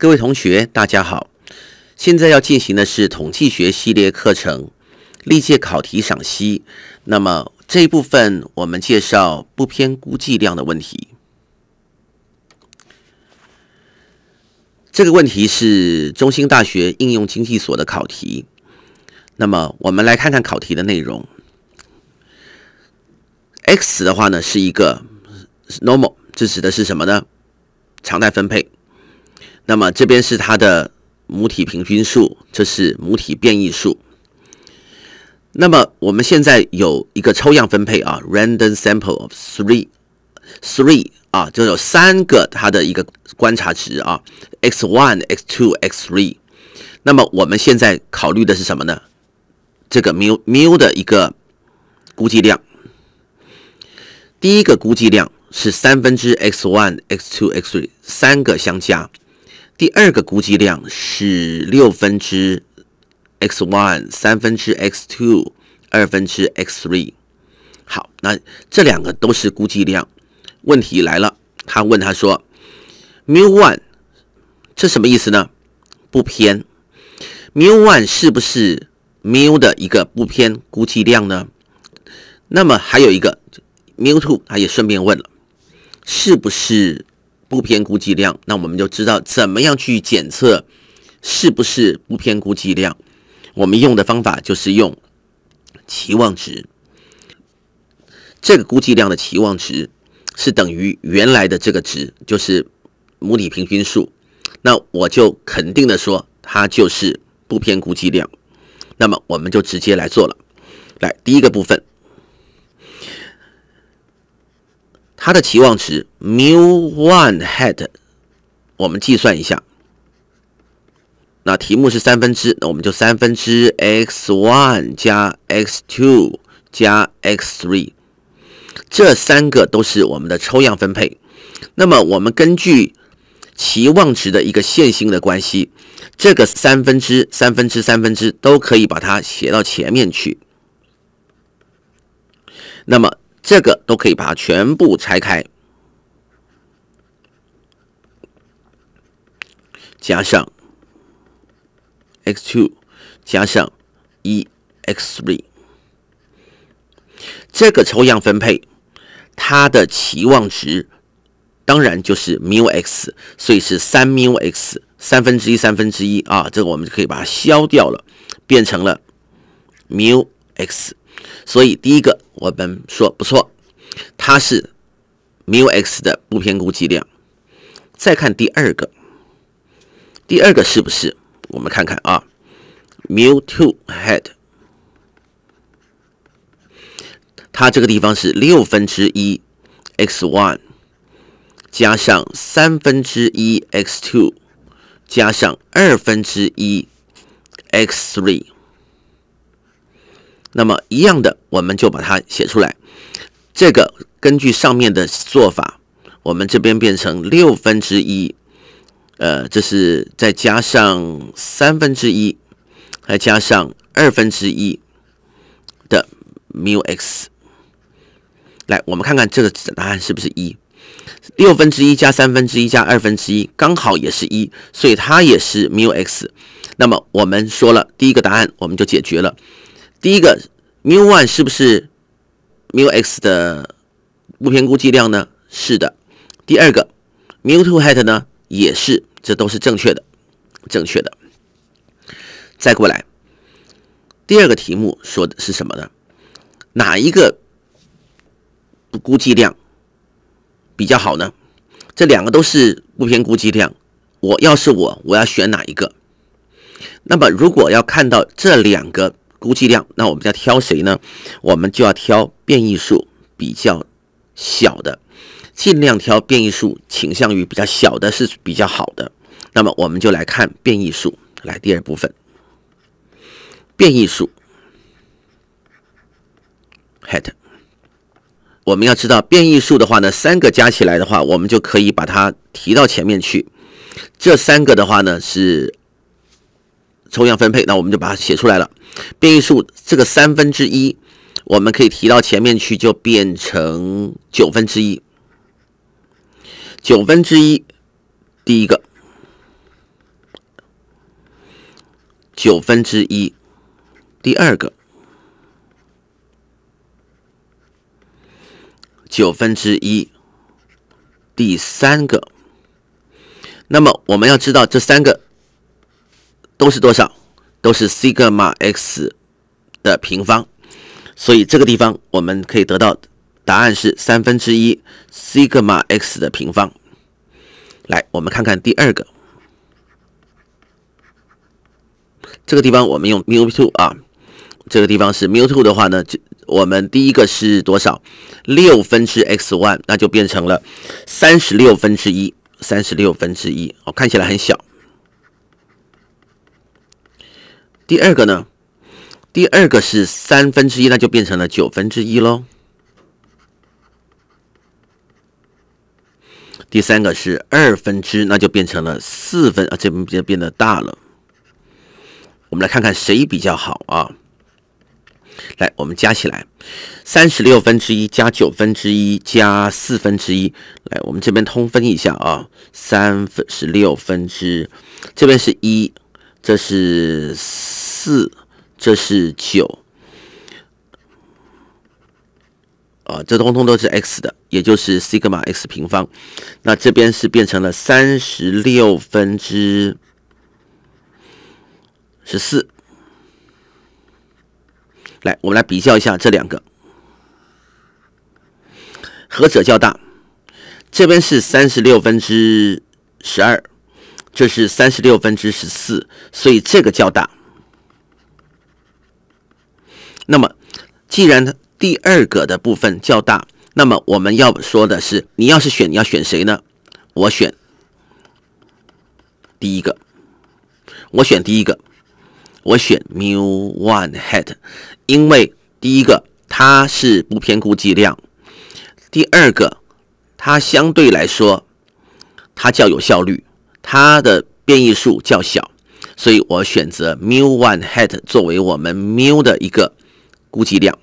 各位同学，大家好！现在要进行的是统计学系列课程历届考题赏析。那么这一部分我们介绍不偏估计量的问题。这个问题是中兴大学应用经济所的考题。那么我们来看看考题的内容。X 的话呢是一个 normal，这指的是什么呢？常态分配。那么这边是它的母体平均数，这是母体变异数。那么我们现在有一个抽样分配啊，random sample of three three 啊，就有三个它的一个观察值啊，x one, x two, x three。那么我们现在考虑的是什么呢？这个缪缪的一个估计量。第一个估计量是三分之 x one, x two, x three 三个相加。第二个估计量是六分之 x one，三分之 x two，二分之 x three。好，那这两个都是估计量。问题来了，他问他说，mu one 这什么意思呢？不偏，mu one 是不是 mu 的一个不偏估计量呢？那么还有一个 mu two，他也顺便问了，是不是？不偏估计量，那我们就知道怎么样去检测是不是不偏估计量。我们用的方法就是用期望值，这个估计量的期望值是等于原来的这个值，就是母体平均数。那我就肯定的说，它就是不偏估计量。那么我们就直接来做了。来，第一个部分。它的期望值 mu one hat，我们计算一下。那题目是三分之，那我们就三分之 x one 加 x two 加 x three，这三个都是我们的抽样分配。那么我们根据期望值的一个线性的关系，这个三分之、三分之、三分之都可以把它写到前面去。那么。这个都可以把它全部拆开，加上 x two，加上一 x three，这个抽样分配它的期望值当然就是 mu x，所以是三 mu x，三分之一三分之一啊，这个我们就可以把它消掉了，变成了 mu x。所以第一个我们说不错，它是 mu x 的不偏估计量。再看第二个，第二个是不是我们看看啊，mu two h e a d 它这个地方是六分之一 x one 加上三分之一 x two 加上二分之一 x three。那么一样的，我们就把它写出来。这个根据上面的做法，我们这边变成六分之一，呃，这是再加上三分之一，再加上二分之一的 mu x。来，我们看看这个答案是不是一？六分之一加三分之一加二分之一，刚好也是一，所以它也是 mu x。那么我们说了第一个答案，我们就解决了。第一个 mu one 是不是 mu x 的不偏估计量呢？是的。第二个 mu two hat 呢？也是，这都是正确的，正确的。再过来，第二个题目说的是什么呢？哪一个不估计量比较好呢？这两个都是不偏估计量。我要是我，我要选哪一个？那么如果要看到这两个。估计量，那我们要挑谁呢？我们就要挑变异数比较小的，尽量挑变异数倾向于比较小的是比较好的。那么我们就来看变异数，来第二部分，变异数，hat。我们要知道变异数的话呢，三个加起来的话，我们就可以把它提到前面去。这三个的话呢是。抽样分配，那我们就把它写出来了。变异数这个三分之一，我们可以提到前面去，就变成九分之一。九分之一，第一个；九分之一，第二个；九分之一，第三个。那么我们要知道这三个。都是多少？都是西格玛 x 的平方，所以这个地方我们可以得到答案是三分之一西格玛 x 的平方。来，我们看看第二个，这个地方我们用 mu two 啊，这个地方是 mu two 的话呢，就我们第一个是多少？六分之 x one，那就变成了三十六分之一，三十六分之一，哦，看起来很小。第二个呢？第二个是三分之一，那就变成了九分之一喽。第三个是二分之，那就变成了四分啊，这边就变得大了。我们来看看谁比较好啊？来，我们加起来，三十六分之一加九分之一加四分之一。来，我们这边通分一下啊，三分十六分之，这边是一，这是。四，这是九，啊，这通通都是 x 的，也就是西格玛 x 平方。那这边是变成了三十六分之十四。来，我们来比较一下这两个，何者较大？这边是三十六分之十二，这是三十六分之十四，所以这个较大。那么，既然它第二个的部分较大，那么我们要说的是，你要是选，要选谁呢？我选第一个，我选第一个，我选 mu one h e a d 因为第一个它是不偏估计量，第二个它相对来说它较有效率，它的变异数较小，所以我选择 mu one h e a d 作为我们 mu 的一个。估计量。